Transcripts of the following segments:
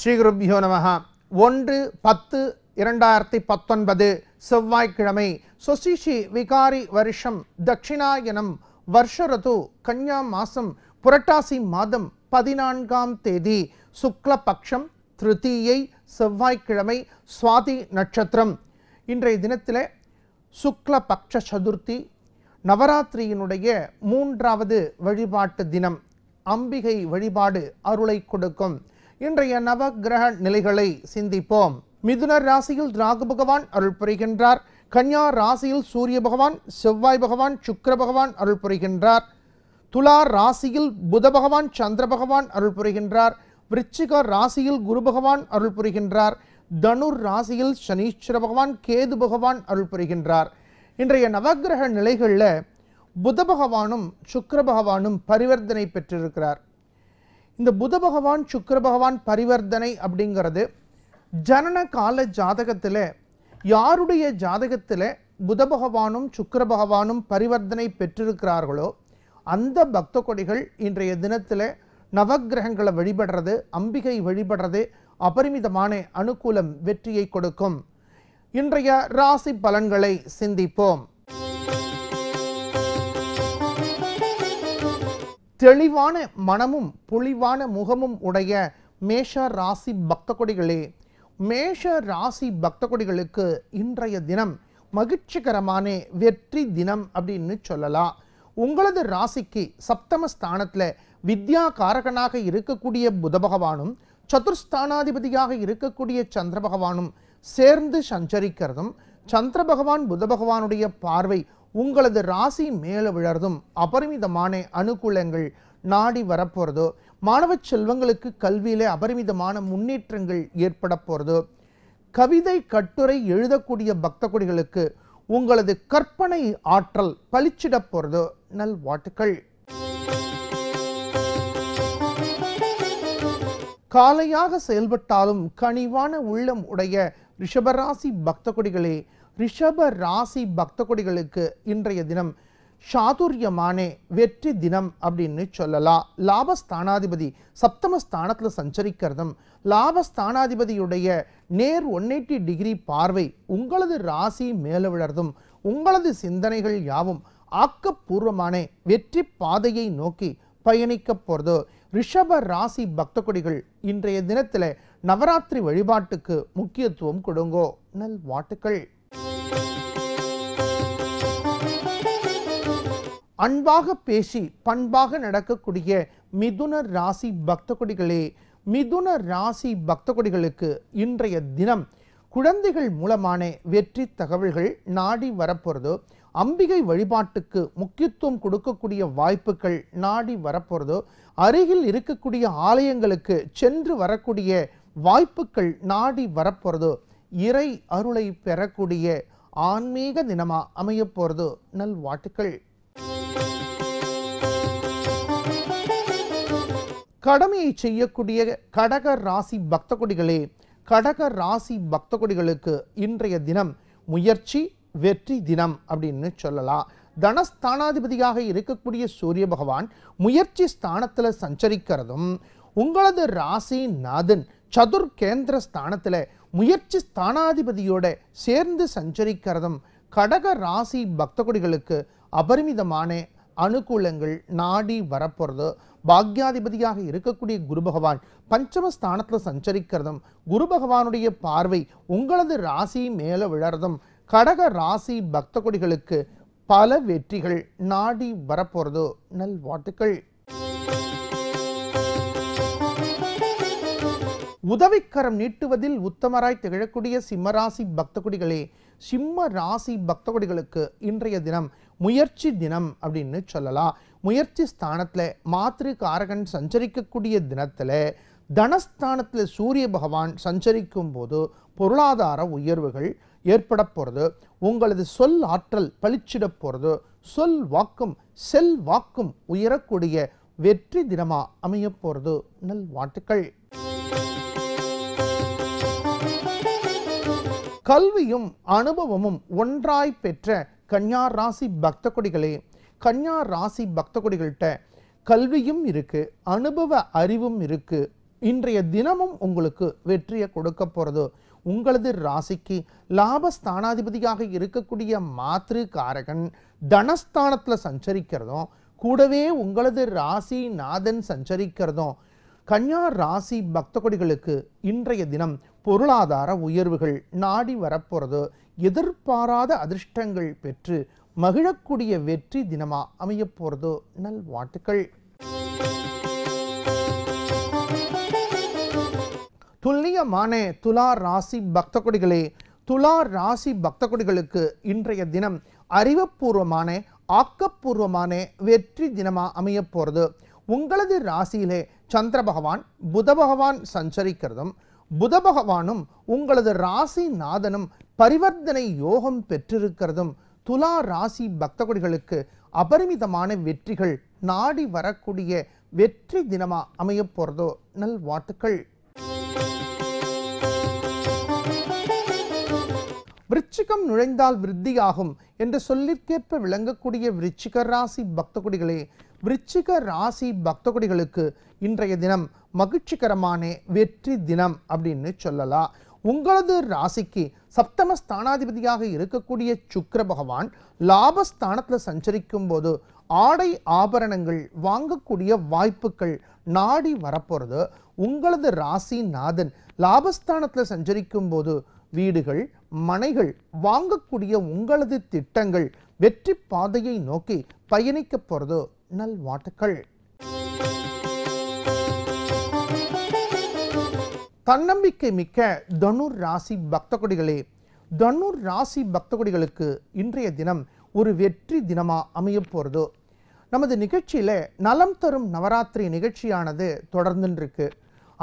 ஸ்ரீகுருப்யோ நமகா ஒன்று பத்து இரண்டாயிரத்தி பத்தொன்பது செவ்வாய்க்கிழமை சொசிஷி விகாரி வருஷம் தட்சிணாயனம் வர்ஷரது கன்யா மாசம் புரட்டாசி மாதம் பதினான்காம் தேதி சுக்லபக்ஷம் திருத்தீயை செவ்வாய்க்கிழமை சுவாதி நட்சத்திரம் இன்றைய தினத்தில் சுக்லபக்ஷ சதுர்த்தி நவராத்திரியினுடைய மூன்றாவது வழிபாட்டு தினம் அம்பிகை வழிபாடு அருளை கொடுக்கும் இன்றைய நவ கிரக நிலைகளை சிந்திப்போம் மிதுனர் ராசியில் ராகு பகவான் அருள் புரிகின்றார் கன்யா ராசியில் சூரிய பகவான் செவ்வாய் பகவான் சுக்கர பகவான் அருள் புரிகின்றார் துலா ராசியில் புத பகவான் சந்திர பகவான் அருள் புரிகின்றார் விருச்சிக ராசியில் குரு பகவான் அருள் புரிகின்றார் தனுர் ராசியில் சனீஸ்வர பகவான் கேது பகவான் அருள் புரிகின்றார் இன்றைய நவகிரக நிலைகளில் புத பகவானும் சுக்கர பகவானும் பரிவர்த்தனை பெற்றிருக்கிறார் இந்த புத பகவான் சுக்கர பகவான் பரிவர்த்தனை அப்படிங்கிறது ஜனன கால ஜாதகத்தில் யாருடைய ஜாதகத்தில் புத பகவானும் சுக்கர பகவானும் பரிவர்த்தனை பெற்றிருக்கிறார்களோ அந்த பக்த கொடிகள் இன்றைய தினத்தில் நவகிரகங்களை வழிபடுறது அம்பிகை வழிபடுறது அபரிமிதமான அனுகூலம் வெற்றியை கொடுக்கும் இன்றைய ராசி பலன்களை சிந்திப்போம் தெளிவான மனமும் பொழிவான முகமும் உடைய மேஷ ராசி பக்த கொடிகளே மேஷ ராசி பக்த கொடிகளுக்கு இன்றைய தினம் மகிழ்ச்சிகரமான வெற்றி தினம் அப்படின்னு சொல்லலாம் உங்களது ராசிக்கு சப்தம ஸ்தானத்தில் வித்யா காரகனாக இருக்கக்கூடிய புத பகவானும் சதுர்ஸ்தானாதிபதியாக இருக்கக்கூடிய சந்திர பகவானும் சேர்ந்து சஞ்சரிக்கிறதும் சந்திர பகவான் புத பகவானுடைய பார்வை உங்களது ராசி மேலே விழறதும் அபரிமிதமான அனுகூலங்கள் நாடி வரப்போகிறதோ மாணவ செல்வங்களுக்கு கல்வியில் அபரிமிதமான முன்னேற்றங்கள் ஏற்பட போகிறதோ கவிதை கட்டுரை எழுதக்கூடிய பக்த கொடிகளுக்கு உங்களது கற்பனை ஆற்றல் பளிச்சிட நல் வாட்டுக்கள் காலையாக செயல்பட்டாலும் கனிவான உள்ளம் உடைய ரிஷபராசி பக்த கொடிகளே ரிஷப ராசி பக்த கொடிகளுக்கு இன்றைய தினம் சாதுரியமானே வெற்றி தினம் அப்படின்னு சொல்லலாம் லாபஸ்தானாதிபதி சப்தமஸ்தானத்தில் சஞ்சரிக்கிறதும் லாபஸ்தானாதிபதியுடைய நேர் ஒன் எயிட்டி டிகிரி பார்வை உங்களது ராசி மேல விழறதும் உங்களது சிந்தனைகள் யாவும் ஆக்கப்பூர்வமான வெற்றி பாதையை நோக்கி பயணிக்க போகிறது ரிஷப ராசி பக்த கொடிகள் இன்றைய தினத்தில் நவராத்திரி வழிபாட்டுக்கு முக்கியத்துவம் கொடுங்கோ நல் வாட்டுக்கள் அன்பாக பேசி பண்பாக நடக்கக்கூடிய மிதுன ராசி பக்தகுடிகளே மிதுன ராசி பக்தகுடிகளுக்கு இன்றைய தினம் குழந்தைகள் மூலமான வெற்றி தகவல்கள் நாடி வரப்போகிறதோ அம்பிகை வழிபாட்டுக்கு முக்கியத்துவம் கொடுக்கக்கூடிய வாய்ப்புகள் நாடி வரப்போகிறதோ அருகில் இருக்கக்கூடிய ஆலயங்களுக்கு சென்று வரக்கூடிய வாய்ப்புகள் நாடி வரப்போகிறதோ இறை அருளை பெறக்கூடிய ஆன்மீக தினமாக அமையப்போகிறதோ நல்வாட்டுக்கள் கடமையை செய்யக்கூடிய கடக ராசி பக்த கொடிகளே கடக ராசி பக்த கொடிகளுக்கு இன்றைய தினம் முயற்சி வெற்றி தினம் அப்படின்னு சொல்லலாம் தனஸ்தானாதிபதியாக இருக்கக்கூடிய சூரிய பகவான் முயற்சி ஸ்தானத்தில் சஞ்சரிக்கிறதும் உங்களது ராசி நாதன் சதுர்கேந்திர ஸ்தானத்தில் முயற்சி ஸ்தானாதிபதியோட சேர்ந்து சஞ்சரிக்கிறதும் கடக ராசி பக்த கொடிகளுக்கு அபரிமிதமான அனுகூலங்கள் நாடி வரப்போகிறது பாக்யாதிபதியாக இருக்கக்கூடிய குரு பகவான் பஞ்சமஸ்தானத்தில் சஞ்சரிக்கிறதும் குரு பகவானுடைய பார்வை உங்களது ராசி மேலே விழறதும் கடக ராசி பக்த கொடிகளுக்கு பல வெற்றிகள் நாடி வரப்போகிறது வாட்டுக்கள் உதவிக்கரம் நீட்டுவதில் உத்தமராய் திகழக்கூடிய சிம்மராசி பக்தகுடிகளே சிம்ம ராசி பக்தகுடிகளுக்கு இன்றைய தினம் முயற்சி தினம் அப்படின்னு சொல்லலாம் முயற்சி ஸ்தானத்தில் மாத்திரு காரகன் சஞ்சரிக்கக்கூடிய தினத்தில் தனஸ்தானத்தில் சூரிய பகவான் சஞ்சரிக்கும் போது பொருளாதார உயர்வுகள் ஏற்பட போகிறது உங்களது சொல் ஆற்றல் பளிச்சிட போகிறது சொல் வாக்கும் செல் வாக்கும் உயரக்கூடிய வெற்றி தினமாக அமைய போகிறது நல் கல்வியும் அனுபவமும் ஒன்றாய் பெற்ற கன்னியார் ராசி பக்த கொடிகளே கன்யா ராசி பக்த கொடிகள்கிட்ட கல்வியும் இருக்குது அனுபவ அறிவும் இருக்குது இன்றைய தினமும் உங்களுக்கு வெற்றியை கொடுக்க போகிறது உங்களது ராசிக்கு லாபஸ்தானாதிபதியாக இருக்கக்கூடிய மாத்ரு காரகன் தனஸ்தானத்தில் சஞ்சரிக்கிறதும் கூடவே உங்களது ராசி நாதன் சஞ்சரிக்கிறதும் கன்யா ராசி கொடிகளுக்கு இன்றைய தினம் பொருளாதார உயர்வுகள் நாடி வரப்போகிறது எதிர்பாராத அதிர்ஷ்டங்கள் பெற்று மகிழக்கூடிய வெற்றி தினமா அமைய நல் வாழ்த்துக்கள் துல்லியமான துலா ராசி கொடிகளே துலா ராசி கொடிகளுக்கு இன்றைய தினம் அறிவுபூர்வமான ஆக்கப்பூர்வமான வெற்றி தினமா அமைய போறது உங்களது ராசியிலே சந்திர பகவான் புத பகவான் சஞ்சரிக்கிறதும் புத பகவானும் உங்களது ராசி நாதனும் பரிவர்த்தனை யோகம் பெற்றிருக்கிறதும் துலா ராசி பக்தகுடிகளுக்கு அபரிமிதமான வெற்றிகள் நாடி வரக்கூடிய வெற்றி தினமாக அமையப் போகிறதோ நல்வாழ்த்துக்கள் விருச்சிகம் நுழைந்தால் விருத்தியாகும் என்று சொல்லிற்கேற்ப விளங்கக்கூடிய விருச்சிக ராசி பக்தகுடிகளே விருச்சிக ராசி பக்தகுடிகளுக்கு இன்றைய தினம் மகிழ்ச்சிகரமான வெற்றி தினம் அப்படின்னு சொல்லலாம் உங்களது ராசிக்கு சப்தம ஸ்தானாதிபதியாக இருக்கக்கூடிய சுக்கர பகவான் லாபஸ்தானத்தில் சஞ்சரிக்கும் போது ஆடை ஆபரணங்கள் வாங்கக்கூடிய வாய்ப்புகள் நாடி வரப்போகிறது உங்களது ராசி நாதன் லாபஸ்தானத்தில் சஞ்சரிக்கும் போது வீடுகள் மனைகள் வாங்கக்கூடிய உங்களது திட்டங்கள் வெற்றி பாதையை நோக்கி பயணிக்க நல் நல்வாட்டுக்கள் தன்னம்பிக்கை மிக்க தனுர் ராசி பக்தகுடிகளே தனுர் ராசி பக்தகுடிகளுக்கு இன்றைய தினம் ஒரு வெற்றி தினமாக அமைய போகிறதோ நமது நிகழ்ச்சியில் நலம் தரும் நவராத்திரி நிகழ்ச்சியானது தொடர்ந்துருக்கு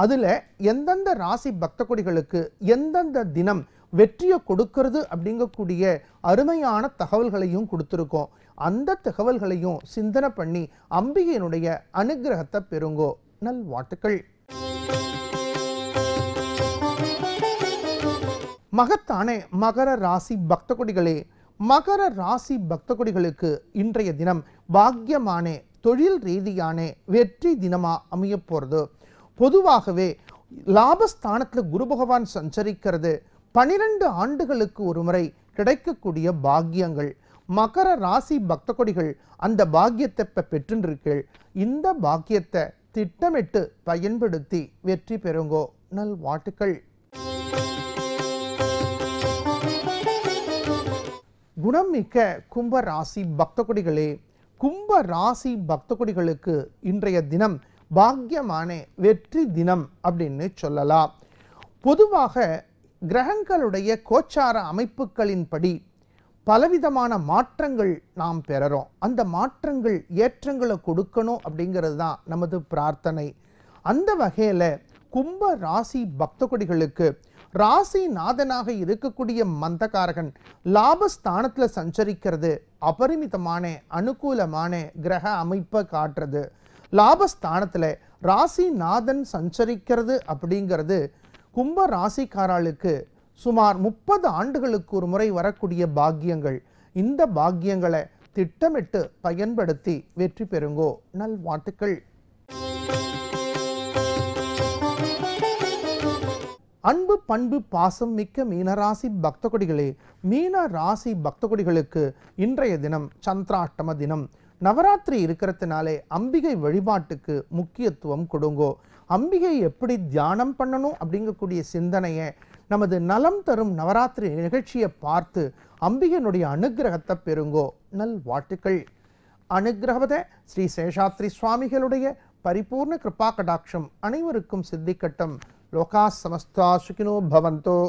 அதில் எந்தெந்த ராசி பக்த கொடிகளுக்கு எந்தெந்த தினம் வெற்றியை கொடுக்கறது அப்படிங்கக்கூடிய அருமையான தகவல்களையும் கொடுத்துருக்கோம் அந்த தகவல்களையும் சிந்தனை பண்ணி அம்பிகையினுடைய அனுகிரகத்தை பெறுங்கோ நல் வாழ்த்துக்கள் மகத்தானே மகர ராசி பக்த கொடிகளே மகர ராசி பக்த கொடிகளுக்கு இன்றைய தினம் பாக்கியமானே தொழில் ரீதியானே வெற்றி தினமாக அமையப் போகிறது பொதுவாகவே லாபஸ்தானத்தில் குரு பகவான் சஞ்சரிக்கிறது பனிரெண்டு ஆண்டுகளுக்கு ஒரு முறை கிடைக்கக்கூடிய பாக்கியங்கள் மகர ராசி பக்த கொடிகள் அந்த பாக்கியத்தை இப்போ பெற்றுருக்கீள் இந்த பாக்கியத்தை திட்டமிட்டு பயன்படுத்தி வெற்றி பெறுங்கோ நல் வாட்டுக்கள் குணமிக்க கும்ப ராசி பக்த கொடிகளே கும்ப ராசி பக்த கொடிகளுக்கு இன்றைய தினம் பாக்கியமானே வெற்றி தினம் அப்படின்னு சொல்லலாம் பொதுவாக கிரகங்களுடைய கோச்சார அமைப்புகளின்படி பலவிதமான மாற்றங்கள் நாம் பெறறோம் அந்த மாற்றங்கள் ஏற்றங்களை கொடுக்கணும் அப்படிங்கிறது தான் நமது பிரார்த்தனை அந்த வகையில் கும்ப ராசி பக்தகுடிகளுக்கு ராசி நாதனாக இருக்கக்கூடிய மந்தகாரகன் லாபஸ்தானத்தில் சஞ்சரிக்கிறது அபரிமிதமான அனுகூலமான கிரக அமைப்பை காட்டுறது லாபஸ்தானத்தில் ராசிநாதன் சஞ்சரிக்கிறது அப்படிங்கிறது கும்ப ராசிக்காராளுக்கு சுமார் முப்பது ஆண்டுகளுக்கு ஒரு முறை வரக்கூடிய பாக்கியங்கள் இந்த பாக்கியங்களை திட்டமிட்டு பயன்படுத்தி வெற்றி பெறுங்கோ நல் வாழ்த்துக்கள் அன்பு பண்பு பாசம் மிக்க மீனராசி பக்தகொடிகளே மீன ராசி பக்தகொடிகளுக்கு இன்றைய தினம் சந்திராஷ்டம தினம் நவராத்திரி இருக்கிறதுனாலே அம்பிகை வழிபாட்டுக்கு முக்கியத்துவம் கொடுங்கோ அம்பிகை எப்படி தியானம் பண்ணணும் அப்படிங்கக்கூடிய சிந்தனையை நமது நலம் தரும் நவராத்திரி நிகழ்ச்சியை பார்த்து அம்பிகையினுடைய அனுகிரகத்தை பெறுங்கோ நல் வாழ்த்துக்கள் அனுகிரகத ஸ்ரீ சேஷாத்ரி சுவாமிகளுடைய பரிபூர்ண கிருபா கடாட்சம் அனைவருக்கும் சித்திக்கட்டம் லோகா சமஸ்தா சுகினோ பவந்தோ